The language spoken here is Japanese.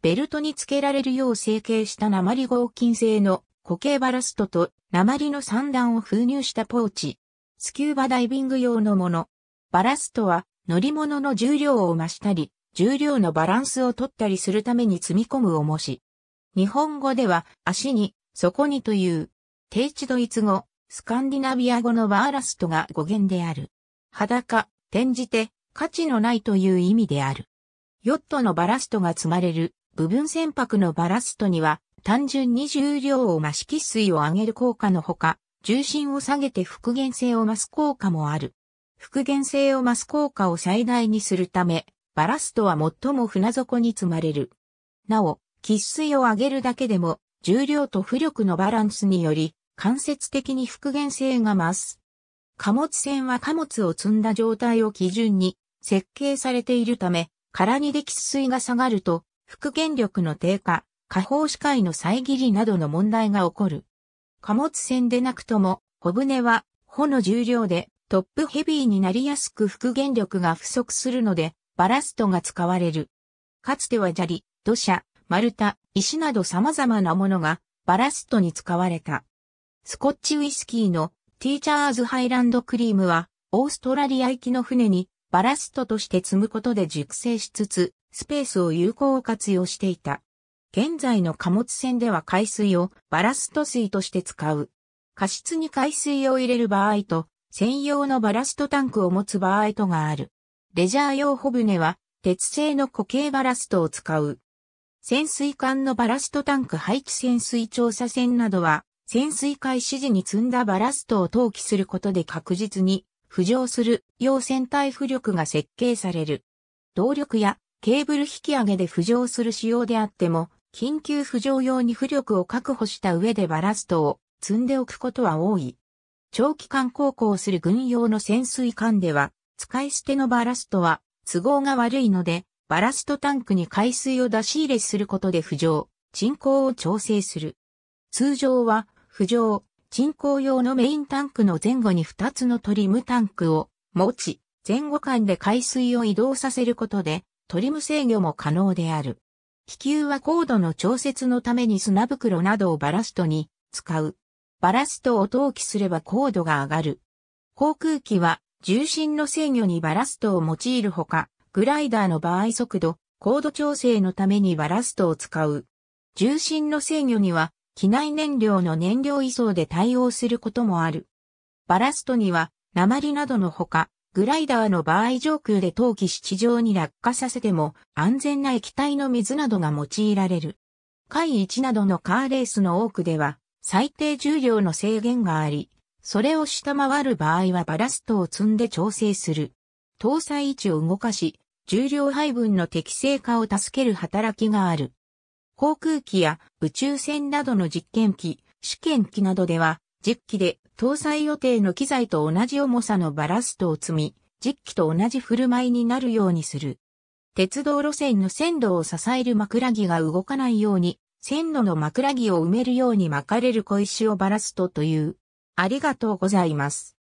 ベルトに付けられるよう成形した鉛合金製の固形バラストと鉛の三段を封入したポーチ。スキューバダイビング用のもの。バラストは乗り物の重量を増したり、重量のバランスを取ったりするために積み込む重し。日本語では足に、底にという、低地ドイツ語、スカンディナビア語のバーラストが語源である。裸、転じて、価値のないという意味である。ヨットのバラストが積まれる部分船舶のバラストには、単純に重量を増し喫水を上げる効果のほか、重心を下げて復元性を増す効果もある。復元性を増す効果を最大にするため、バラストは最も船底に積まれる。なお、喫水を上げるだけでも、重量と浮力のバランスにより、間接的に復元性が増す。貨物船は貨物を積んだ状態を基準に設計されているため、空にで喫水が下がると復元力の低下、下方視界の遮りなどの問題が起こる。貨物船でなくとも、小舟は、帆の重量でトップヘビーになりやすく復元力が不足するので、バラストが使われる。かつては砂利、土砂、丸太、石など様々なものがバラストに使われた。スコッチウイスキーのティーチャーズハイランドクリームは、オーストラリア行きの船にバラストとして積むことで熟成しつつ、スペースを有効活用していた。現在の貨物船では海水をバラスト水として使う。過失に海水を入れる場合と、専用のバラストタンクを持つ場合とがある。レジャー用帆船は、鉄製の固形バラストを使う。潜水艦のバラストタンク廃棄潜水調査船などは、潜水開始時に積んだバラストを投棄することで確実に浮上する要船体浮力が設計される。動力やケーブル引き上げで浮上する仕様であっても、緊急浮上用に浮力を確保した上でバラストを積んでおくことは多い。長期間航行する軍用の潜水艦では、使い捨てのバラストは都合が悪いので、バラストタンクに海水を出し入れすることで浮上、沈降を調整する。通常は、浮上、沈降用のメインタンクの前後に2つのトリムタンクを持ち、前後間で海水を移動させることで、トリム制御も可能である。気球は高度の調節のために砂袋などをバラストに使う。バラストを投棄すれば高度が上がる。航空機は重心の制御にバラストを用いるほか、グライダーの場合速度、高度調整のためにバラストを使う。重心の制御には、機内燃料の燃料移送で対応することもある。バラストには、鉛などのほか、グライダーの場合上空で投機し地上に落下させても安全な液体の水などが用いられる。海1などのカーレースの多くでは最低重量の制限があり、それを下回る場合はバラストを積んで調整する。搭載位置を動かし、重量配分の適正化を助ける働きがある。航空機や宇宙船などの実験機、試験機などでは、実機で搭載予定の機材と同じ重さのバラストを積み、実機と同じ振る舞いになるようにする。鉄道路線の線路を支える枕木が動かないように、線路の枕木を埋めるように巻かれる小石をバラストという。ありがとうございます。